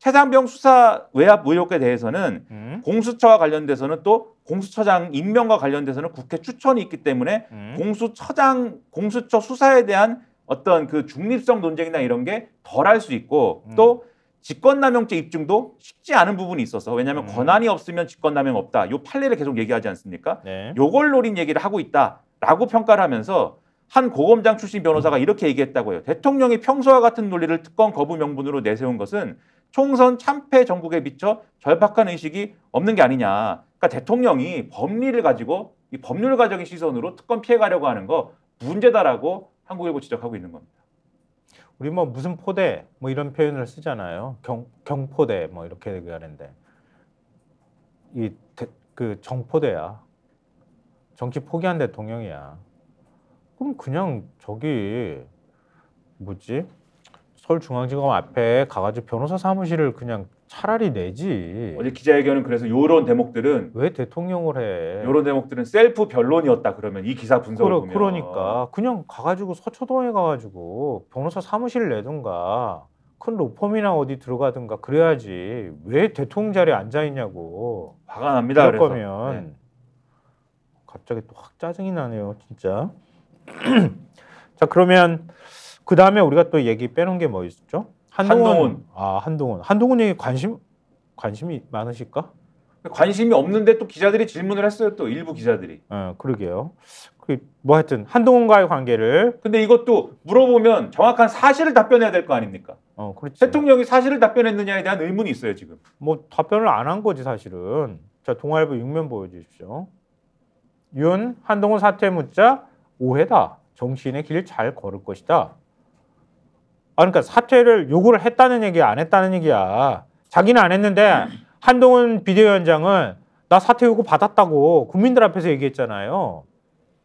최상병 수사 외압 의혹에 대해서는 음. 공수처와 관련돼서는 또 공수처장 임명과 관련돼서는 국회 추천이 있기 때문에 음. 공수처장 공수처 수사에 대한 어떤 그 중립성 논쟁이나 이런 게 덜 할 수 있고 음. 또 직권남용죄 입증도 쉽지 않은 부분이 있어서 왜냐하면 음. 권한이 없으면 직권남용 없다 요 판례를 계속 얘기하지 않습니까? 네. 요걸 노린 얘기를 하고 있다라고 평가를 하면서 한 고검장 출신 변호사가 이렇게 얘기했다고 해요. 대통령이 평소와 같은 논리를 특검 거부 명분으로 내세운 것은 총선 참패 전국에 미쳐 절박한 의식이 없는 게 아니냐. 그러니까 대통령이 법리를 가지고 이 법률가적인 시선으로 특권 피해가려고 하는 거 문제다라고 한국일보 지적하고 있는 겁니다. 우리 뭐 무슨 포대 뭐 이런 표현을 쓰잖아요. 경, 경포대 뭐 이렇게 얘기하는데 이 그 정포대야. 정치 포기한 대통령이야. 그럼 그냥 저기 뭐지? 서울중앙지검 앞에 가가지고 변호사 사무실을 그냥 차라리 내지. 어제 기자회견은 그래서 요런 대목들은 왜 대통령을 해? 요런 대목들은 셀프 변론이었다 그러면 이 기사 분석을 그러, 보면 그러니까 그냥 가가지고 서초동에 가가지고 변호사 사무실 내든가 큰 로펌이나 어디 들어가든가 그래야지 왜 대통령 자리에 앉아 있냐고. 화가 납니다. 그럴 그래서. 거면 네. 갑자기 또 확 짜증이 나네요, 진짜. 자 그러면. 그 다음에 우리가 또 얘기 빼놓은 게 뭐 있었죠? 한동훈. 한동훈. 아 한동훈. 한동훈 얘기 관심 관심이 많으실까? 관심이 없는데 또 기자들이 질문을 했어요. 또 일부 기자들이. 어, 그러게요. 그 뭐 하여튼 한동훈과의 관계를. 근데 이것도 물어보면 정확한 사실을 답변해야 될 거 아닙니까? 어, 그렇죠 대통령이 사실을 답변했느냐에 대한 의문이 있어요 지금. 뭐 답변을 안 한 거지 사실은. 자 동아일보 육면 보여주십시오. 윤 한동훈 사퇴 문자 오해다. 정치인의 길잘 걸을 것이다. 아, 그러니까 사퇴를 요구를 했다는 얘기야, 안 했다는 얘기야. 자기는 안 했는데 한동훈 비대위원장은 나 사퇴 요구 받았다고 국민들 앞에서 얘기했잖아요.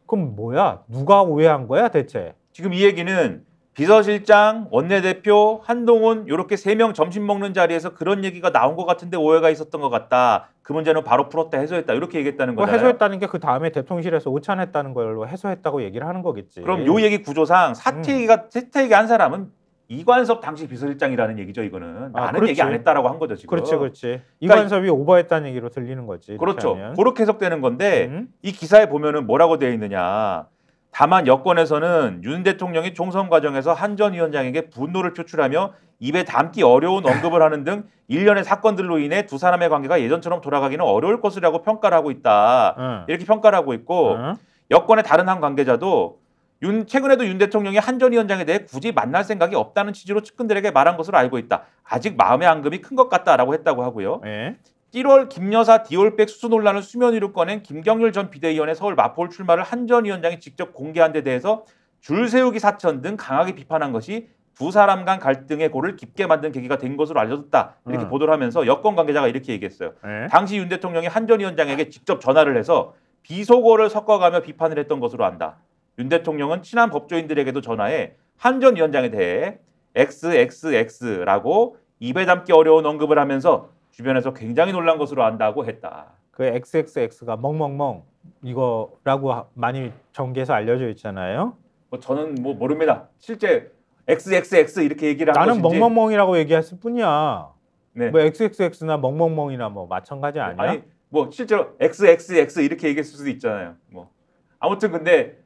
그럼 뭐야? 누가 오해한 거야 대체? 지금 이 얘기는 비서실장, 원내대표, 한동훈 이렇게 세 명 점심 먹는 자리에서 그런 얘기가 나온 것 같은데 오해가 있었던 것 같다. 그 문제는 바로 풀었다, 해소했다 이렇게 얘기했다는 뭐 거잖아요. 해소했다는 게 그 다음에 대통령실에서 오찬했다는 걸로 해소했다고 얘기를 하는 거겠지. 그럼 요 얘기 구조상 사퇴 음. 얘기가 사퇴 얘기 한 사람은 이관섭 당시 비서실장이라는 얘기죠 이거는 아, 나는 그 얘기 안 했다라고 한 거죠 지금 그렇지 그렇지 그러니까 이관섭이 오버했다는 얘기로 들리는 거지 그렇죠 하 그렇게 해석되는 건데 음. 이 기사에 보면은 뭐라고 되어 있느냐 다만 여권에서는 윤 대통령이 총선 과정에서 한 전 위원장에게 분노를 표출하며 입에 담기 어려운 언급을 하는 등 일련의 사건들로 인해 두 사람의 관계가 예전처럼 돌아가기는 어려울 것이라고 평가를 하고 있다 음. 이렇게 평가를 하고 있고 음. 여권의 다른 한 관계자도 윤, 최근에도 윤 대통령이 한 전 위원장에 대해 굳이 만날 생각이 없다는 취지로 측근들에게 말한 것으로 알고 있다. 아직 마음의 앙금이 큰 것 같다라고 했다고 하고요. 네. 1월 김여사 디올백 수수 논란을 수면 위로 꺼낸 김경률 전 비대위원회 서울 마포울 출마를 한 전 위원장이 직접 공개한 데 대해서 줄 세우기 사천 등 강하게 비판한 것이 두 사람 간 갈등의 골을 깊게 만든 계기가 된 것으로 알려졌다 이렇게 음. 보도를 하면서 여권 관계자가 이렇게 얘기했어요. 네. 당시 윤 대통령이 한 전 위원장에게 직접 전화를 해서 비속어를 섞어가며 비판을 했던 것으로 안다. 윤 대통령은 친한 법조인들에게도 전화해 한 전 위원장에 대해 XXX라고 입에 담기 어려운 언급을 하면서 주변에서 굉장히 놀란 것으로 안다고 했다. 그 XXX가 멍멍멍 이거라고 많이 전계에서 알려져 있잖아요. 뭐 저는 뭐 모릅니다. 실제 XXX 이렇게 얘기를 하는 나는 것인지. 멍멍멍이라고 얘기했을 뿐이야. 네. 뭐 XXX나 멍멍멍이나 뭐 마찬가지 아니야? 아니 뭐 실제로 XXX 이렇게 얘기했을 수도 있잖아요. 뭐 아무튼 근데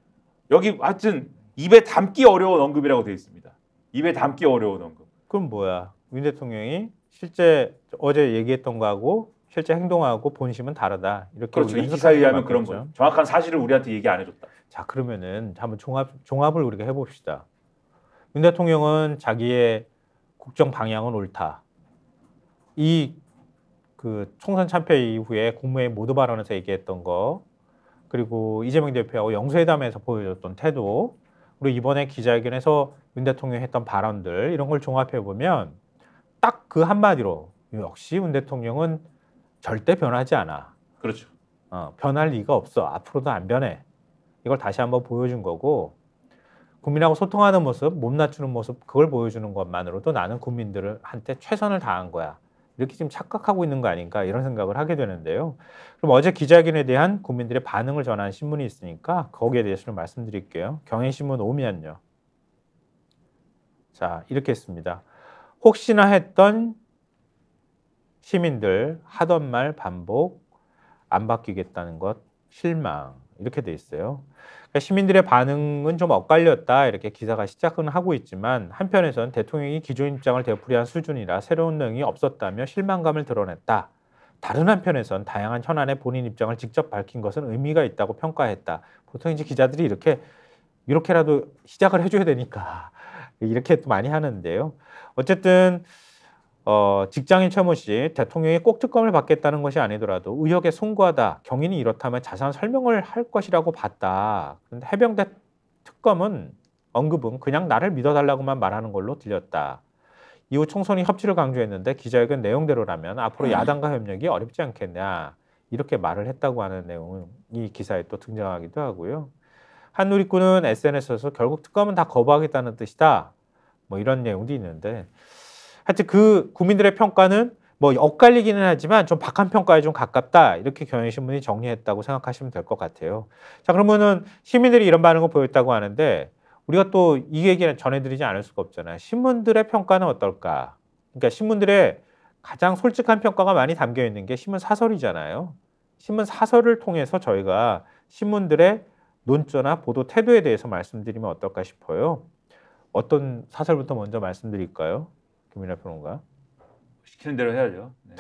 여기 하여튼 입에 담기 어려운 언급이라고 되어 있습니다. 입에 담기 어려운 언급. 그럼 뭐야? 윤 대통령이 실제 어제 얘기했던 거하고 실제 행동하고 본심은 다르다. 이렇게 그렇죠. 이 기사에 의하면 그런 거죠. 정확한 사실을 우리한테 얘기 안 해줬다. 자 그러면은 한번 종합 종합을 우리가 해봅시다. 윤 대통령은 자기의 국정 방향은 옳다. 이 그 총선 참패 이후에 국무회의 모두 발언에서 얘기했던 거 그리고 이재명 대표하고 어, 영수회담에서 보여줬던 태도 그리고 이번에 기자회견에서 윤 대통령이 했던 발언들 이런 걸 종합해 보면 딱 그 한마디로 역시 윤 대통령은 절대 변하지 않아. 그렇죠. 어, 변할 리가 없어. 앞으로도 안 변해. 이걸 다시 한번 보여준 거고 국민하고 소통하는 모습, 몸 낮추는 모습 그걸 보여주는 것만으로도 나는 국민들한테 최선을 다한 거야. 이렇게 지금 착각하고 있는 거 아닌가 이런 생각을 하게 되는데요. 그럼 어제 기자회견에 대한 국민들의 반응을 전한 신문이 있으니까 거기에 대해서 는 말씀드릴게요. 경향신문 오미안요. 자 이렇게 했습니다. 혹시나 했던 시민들 하던 말 반복 안 바뀌겠다는 것 실망. 이렇게 돼 있어요. 그러니까 시민들의 반응은 좀 엇갈렸다 이렇게 기사가 시작은 하고 있지만 한편에선 대통령이 기존 입장을 되풀이한 수준이라 새로운 내용이 없었다며 실망감을 드러냈다. 다른 한편에선 다양한 현안에 본인 입장을 직접 밝힌 것은 의미가 있다고 평가했다. 보통 이제 기자들이 이렇게 이렇게라도 시작을 해줘야 되니까 이렇게 또 많이 하는데요. 어쨌든 어, 직장인 최모 씨 대통령이 꼭 특검을 받겠다는 것이 아니더라도 의혹에 송구하다 경인이 이렇다면 자세한 설명을 할 것이라고 봤다. 그런데 해병대 특검은 언급은 그냥 나를 믿어달라고만 말하는 걸로 들렸다. 이후 총선이 협치를 강조했는데 기자회견 내용대로라면 앞으로 음. 야당과 협력이 어렵지 않겠냐 이렇게 말을 했다고 하는 내용이 기사에 또 등장하기도 하고요. 한누리꾼은 SNS에서 결국 특검은 다 거부하겠다는 뜻이다. 뭐 이런 내용도 있는데 하여튼 그 국민들의 평가는 뭐 엇갈리기는 하지만 좀 박한 평가에 좀 가깝다 이렇게 경향신문이 정리했다고 생각하시면 될 것 같아요. 자 그러면은 시민들이 이런 반응을 보였다고 하는데 우리가 또 이얘기는 전해드리지 않을 수가 없잖아요. 신문들의 평가는 어떨까? 그러니까 신문들의 가장 솔직한 평가가 많이 담겨 있는 게 신문 사설이잖아요. 신문 사설을 통해서 저희가 신문들의 논조나 보도 태도에 대해서 말씀드리면 어떨까 싶어요. 어떤 사설부터 먼저 말씀드릴까요? 김민아 평론가. 시키는 대로 해야죠. 네.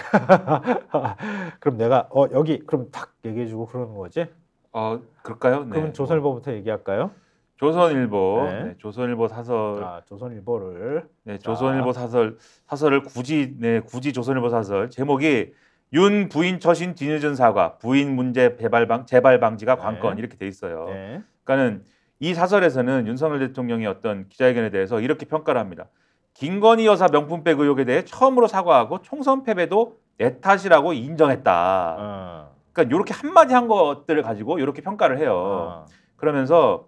그럼 내가 어 여기 그럼 탁 얘기해주고 그러는 거지? 어 그럴까요? 네. 그럼 네. 조선일보부터 얘기할까요? 조선일보, 네. 네, 조선일보 사설. 아, 조선일보를. 네, 조선일보 자. 사설 사설을 굳이 네 굳이 조선일보 사설 제목이 윤 부인 처신 뒤늦은 사과 부인 문제 재발방 재발 방지가 네. 관건 네. 이렇게 돼 있어요. 네. 그러니까는 이 사설에서는 윤석열 대통령의 어떤 기자회견에 대해서 이렇게 평가를 합니다. 김건희 여사 명품백 의혹에 대해 처음으로 사과하고 총선 패배도 내 탓이라고 인정했다. 어. 그러니까 이렇게 한마디 한 것들을 가지고 이렇게 평가를 해요. 어. 그러면서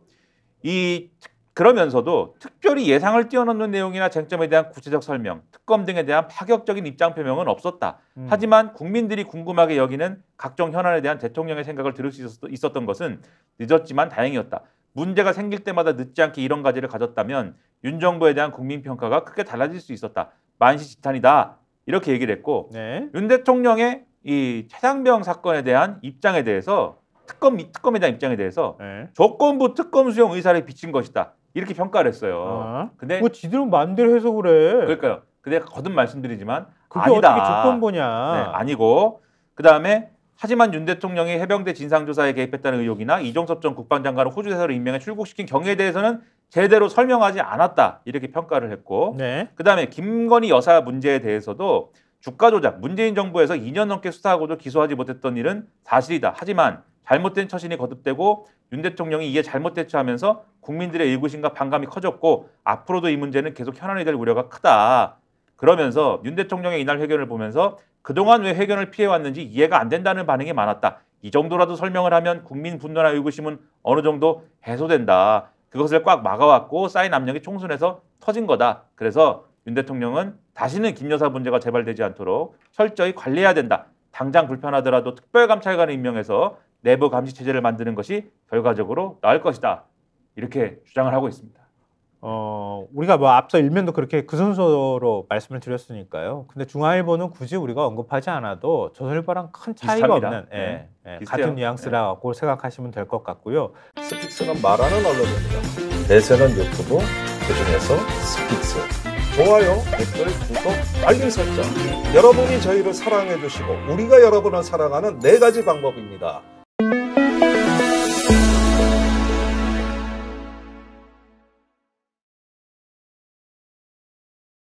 이 그러면서도 특별히 예상을 뛰어넘는 내용이나 쟁점에 대한 구체적 설명, 특검 등에 대한 파격적인 입장 표명은 없었다. 음. 하지만 국민들이 궁금하게 여기는 각종 현안에 대한 대통령의 생각을 들을 수 있었, 던 것은 늦었지만 다행이었다. 문제가 생길 때마다 늦지 않게 이런 가지를 가졌다면 윤 정부에 대한 국민 평가가 크게 달라질 수 있었다. 만시지탄이다. 이렇게 얘기를 했고 네. 윤 대통령의 이 최상병 사건에 대한 입장에 대해서 특검 특검에 대한 입장에 대해서 네. 조건부 특검 수용 의사를 비친 것이다. 이렇게 평가를 했어요. 아, 근데 뭐 지들은 마음대로 해서 그래. 그러니까요. 근데 거듭 말씀드리지만 그게 아니다. 어떻게 조건부냐? 네, 아니고 그 다음에 하지만 윤 대통령이 해병대 진상조사에 개입했다는 의혹이나 이종섭 전 국방장관을 호주 대사로 임명해 출국시킨 경위에 대해서는 제대로 설명하지 않았다 이렇게 평가를 했고 네. 그다음에 김건희 여사 문제에 대해서도 주가 조작 문재인 정부에서 2년 넘게 수사하고도 기소하지 못했던 일은 사실이다. 하지만 잘못된 처신이 거듭되고 윤 대통령이 이에 잘못 대처하면서 국민들의 의구심과 반감이 커졌고 앞으로도 이 문제는 계속 현안이 될 우려가 크다. 그러면서 윤 대통령의 이날 회견을 보면서 그동안 왜 회견을 피해왔는지 이해가 안 된다는 반응이 많았다. 이 정도라도 설명을 하면 국민 분노나 의구심은 어느 정도 해소된다. 그것을 꽉 막아왔고 쌓인 압력이 총선에서 터진 거다. 그래서 윤 대통령은 다시는 김 여사 문제가 재발되지 않도록 철저히 관리해야 된다. 당장 불편하더라도 특별감찰관을 임명해서 내부 감시 체제를 만드는 것이 결과적으로 나을 것이다. 이렇게 주장을 하고 있습니다. 어, 우리가 뭐 앞서 일면도 그렇게 그 순서로 말씀을 드렸으니까요. 근데 중화일보는 굳이 우리가 언급하지 않아도 조선일보랑 큰 차이가 비슷합니다. 없는 예, 네. 예, 같은 뉘앙스라고 예. 생각하시면 될 것 같고요. 스픽스는 말하는 언론입니다. 대세는 유튜브, 그중에서 스픽스. 좋아요, 댓글, 구독, 알림 설정. 여러분이 저희를 사랑해 주시고 우리가 여러분을 사랑하는 네 가지 방법입니다.